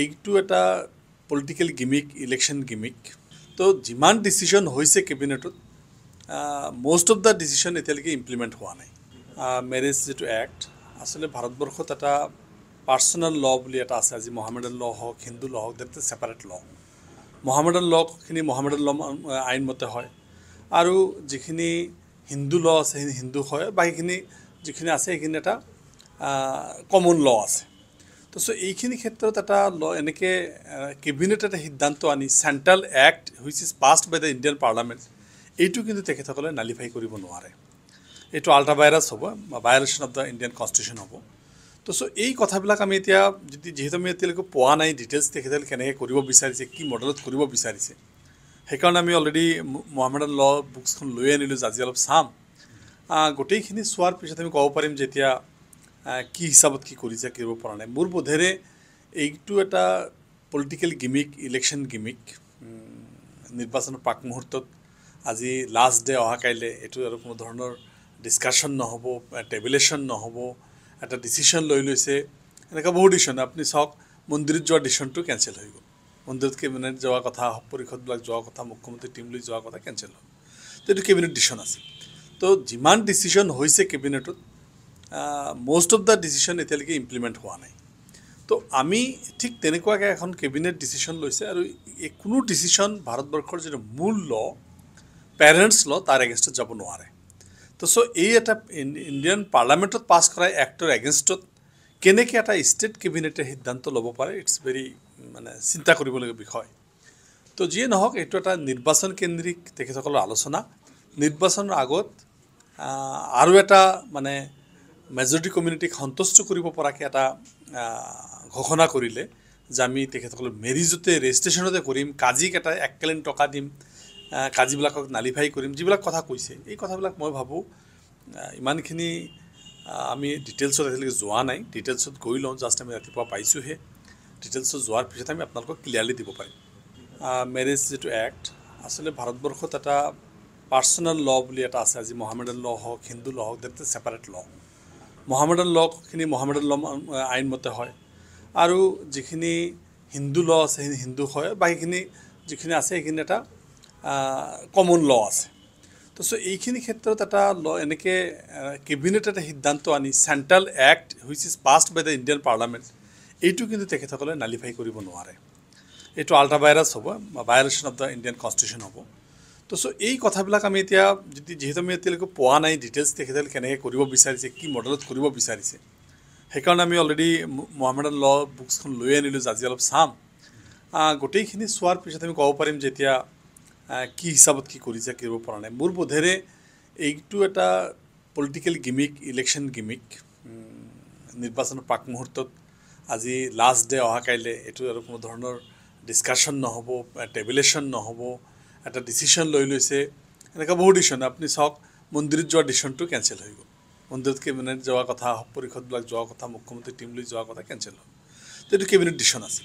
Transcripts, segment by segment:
এইটো এটা political gimmick election gimmick তো যিমান ডিচিশ্যন হৈছে কেবিনেটত মষ্ট অফ দ্য ডিচিশ্যন এতিয়ালৈকে ইমপ্লিমেণ্ট হোৱা নাই মেৰেজ যিটো এক্ট আচলতে ভাৰতবৰ্ষত এটা পাৰ্চনেল ল বুলি এটা আছে আজি মহামেডান ল হওক হিন্দু ল হওক দেট চেপাৰেট ল মহামেডান লখিনি মহামেডান ল আইন মতে হয় আৰু যিখিনি হিন্দু ল আছে সেইখিনি হিন্দু হয় বা সেইখিনি যিখিনি আছে সেইখিনি এটা কমন ল আছে চ' এইখিনি ক্ষেত্ৰত এটা ল এনেকৈ কেবিনেট এটা সিদ্ধান্ত আনি central act which is passed by the Indian parliament এইটো কিন্তু তেখেতসকলে নালিফাই কৰিব নোৱাৰে এইটো আল্ট্ৰা ভাইৰাছ হ'ব violation of the Indian constitution হ'ব তো চ' এই কথাবিলাক আমি এতিয়া যদি যিহেতু আমি এতিয়ালৈকে পোৱা নাই ডিটেইলছ তেখেতসকলে কেনেকৈ কৰিব বিচাৰিছে কি মডেলত কৰিব বিচাৰিছে সেইকাৰণে আমি অলৰেডি মহামেডান ল বুকছখন লৈ আনিলোঁ আজি অলপ চাম গোটেইখিনি চোৱাৰ পিছত আমি ক'ব পাৰিম যেতিয়া কি হিচাপত কি কৰিছে কৰিব পৰা নাই মোৰ বোধেৰে এইটো এটা পলিটিকেল গিমিক ইলেকশ্যন গিমিক নিৰ্বাচনৰ প্ৰাক মুহূৰ্তত আজি লাষ্ট ডে' অহা কাইলৈ এইটো আৰু কোনো ধৰণৰ ডিছকাশ্যন নহ'ব টেবিলেশ্যন নহ'ব এটা ডিচিশ্যন লৈ লৈছে এনেকুৱা বহুত ডিচিশ্যন আপুনি চাওক মন্দিৰত যোৱা ডিচিশ্যনটো কেনচেল হৈ গ'ল মন্দিৰত কেবিনেট যোৱা কথা পৰিষদবিলাক যোৱা কথা মুখ্যমন্ত্ৰী টীম লৈ যোৱা কথা কেনচেল হ'ল তো এইটো কেবিনেট ডিচিশ্যন আছে তো যিমান ডিচিশ্যন হৈছে কেবিনেটত মষ্ট অফ দ্য ডিচিশ্যন এতিয়ালৈকে ইমপ্লিমেণ্ট হোৱা নাই তো আমি ঠিক তেনেকুৱাকৈ এখন কেবিনেট ডিচিশ্যন লৈছে আৰু এই কোনো ডিচিশ্যন ভাৰতবৰ্ষৰ যিটো মূল ল পেৰেণ্টছ ল তাৰ এগেইনষ্টত যাব নোৱাৰে তো চ' এই এটা ইণ্ডিয়ান পাৰ্লামেণ্টত পাছ কৰা এক্টৰ এগেইনষ্টত কেনেকৈ এটা ষ্টেট কেবিনেটে সিদ্ধান্ত ল'ব পাৰে ইটছ ভেৰি মানে চিন্তা কৰিবলগীয়া বিষয় তো যিয়ে নহওক এইটো এটা নিৰ্বাচন কেন্দ্ৰিক তেখেতসকলৰ আলোচনা নিৰ্বাচনৰ আগত আৰু এটা মানে মেজৰিটি কমিউনিটিক সন্তুষ্ট কৰিব পৰাকৈ এটা ঘোষণা কৰিলে যে আমি তেখেতসকলে মেৰিজতে ৰেজিষ্ট্ৰেশ্যনতে কৰিম কাজিক এটা এক কেলেন টকা দিম কাজিবিলাকক নালিফাই কৰিম যিবিলাক কথা কৈছে এই কথাবিলাক মই ভাবোঁ ইমানখিনি আমি ডিটেইলছত আজিলৈকে যোৱা নাই ডিটেইলছত গৈ লওঁ জাষ্ট আমি ৰাতিপুৱা পাইছোঁহে ডিটেইলছত যোৱাৰ পিছত আমি আপোনালোকক ক্লিয়াৰলি দিব পাৰিম মেৰেজ যিটো এক্ট আচলতে ভাৰতবৰ্ষত এটা পাৰ্চনেল ল' বুলি এটা আছে আজি মহামেডান ল' হওক হিন্দু ল' হওক দেট এ ছেপাৰেট ল' মহামেডান লখিনি মহামেডান ল আইনমতে হয় আৰু যিখিনি হিন্দু ল আছে সেইখিনি হিন্দু হয় বাকীখিনি যিখিনি আছে সেইখিনি এটা কমন ল আছে তো চ' এইখিনি ক্ষেত্ৰত এটা ল এনেকৈ কেবিনেট এটা সিদ্ধান্ত আনি central act which is passed by the Indian parliament এইটো কিন্তু তেখেতসকলে নালিফাই কৰিব নোৱাৰে এইটো আল্ট্ৰা ভাইৰাছ হ'ব বা violation of the Indian constitution হ'ব তো চ' এই কথাবিলাক আমি এতিয়া যদি যিহেতু আমি এতিয়ালৈকে পোৱা নাই ডিটেইলছ তেখেতসকলে কেনেকৈ কৰিব বিচাৰিছে কি মডেলত কৰিব বিচাৰিছে সেইকাৰণে আমি অলৰেডি মহামেডান ল বুকছখন লৈ আনিলোঁ আজি অলপ চাম গোটেইখিনি চোৱাৰ পিছত আমি ক'ব পাৰিম যে এতিয়া কি হিচাপত কি কৰিছে কৰিব পৰা নাই মোৰ বোধেৰে এইটো এটা পলিটিকেল গিমিক ইলেকশ্যন গিমিক নিৰ্বাচনৰ প্ৰাক মুহূৰ্তত আজি লাষ্ট ডে' অহা কাইলৈ এইটো আৰু কোনো ধৰণৰ ডিছকাশ্যন নহ'ব টেবুলেশ্যন নহ'ব এটা ডিচিশ্যন লৈ লৈছে এনেকুৱা বহুত ডিচিশ্যন আপুনি চাওক মন্দিৰত যোৱা ডিচিশ্যনটো কেঞ্চেল হৈ গ'ল মন্দিৰত কেবিনেট যোৱা কথা পৰিষদবিলাক যোৱা কথা মুখ্যমন্ত্ৰী টীমলৈ যোৱা কথা কেনচেল হ'ল তো এইটো কেবিনেট ডিচিশ্যন আছে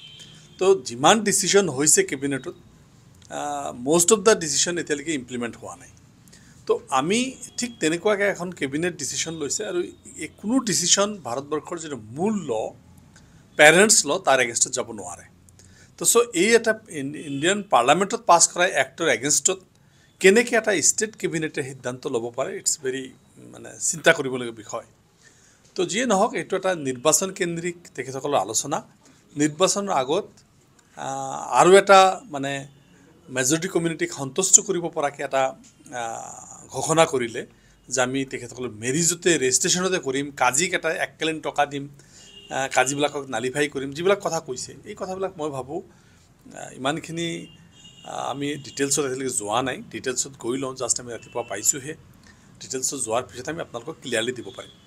তো যিমান ডিচিশ্যন হৈছে কেবিনেটত মষ্ট অফ দ্য ডিচিশ্যন এতিয়ালৈকে ইমপ্লিমেণ্ট হোৱা নাই তো আমি ঠিক তেনেকুৱাকৈ এখন কেবিনেট ডিচিশ্যন লৈছে আৰু এই কোনো ডিচিশ্যন ভাৰতবৰ্ষৰ যিটো মূল ল' পেৰেণ্টছ ল' তাৰ এগেইনষ্টত যাব নোৱাৰে তো চ' এই এটা ইণ্ডিয়ান পাৰ্লামেণ্টত পাছ কৰা এক্টৰ এগেইনষ্টত কেনেকৈ এটা ষ্টেট কেবিনেটে সিদ্ধান্ত ল'ব পাৰে ইটছ ভেৰি মানে চিন্তা কৰিবলগীয়া বিষয় তো যিয়ে নহওক এইটো এটা নিৰ্বাচন কেন্দ্ৰিক তেখেতসকলৰ আলোচনা নিৰ্বাচনৰ আগত আৰু এটা মানে মেজৰিটি কমিউনিটিক সন্তুষ্ট কৰিব পৰাকৈ এটা ঘোষণা কৰিলে যে আমি তেখেতসকলৰ মেৰিজতে ৰেজিষ্ট্ৰেশ্যনতে কৰিম কাজিক এটা এক কেলেণ্ড টকা দিম কাজিবিলাকক নালিফাই কৰিম যিবিলাক কথা কৈছে এই কথাবিলাক মই ভাবোঁ ইমানখিনি আমি ডিটেইলছত আজিলৈকে যোৱা নাই ডিটেইলছত গৈ লওঁ জাষ্ট আমি ৰাতিপুৱা পাইছোঁহে ডিটেইলছত যোৱাৰ পিছত আমি আপোনালোকক ক্লিয়াৰলি দিব পাৰিম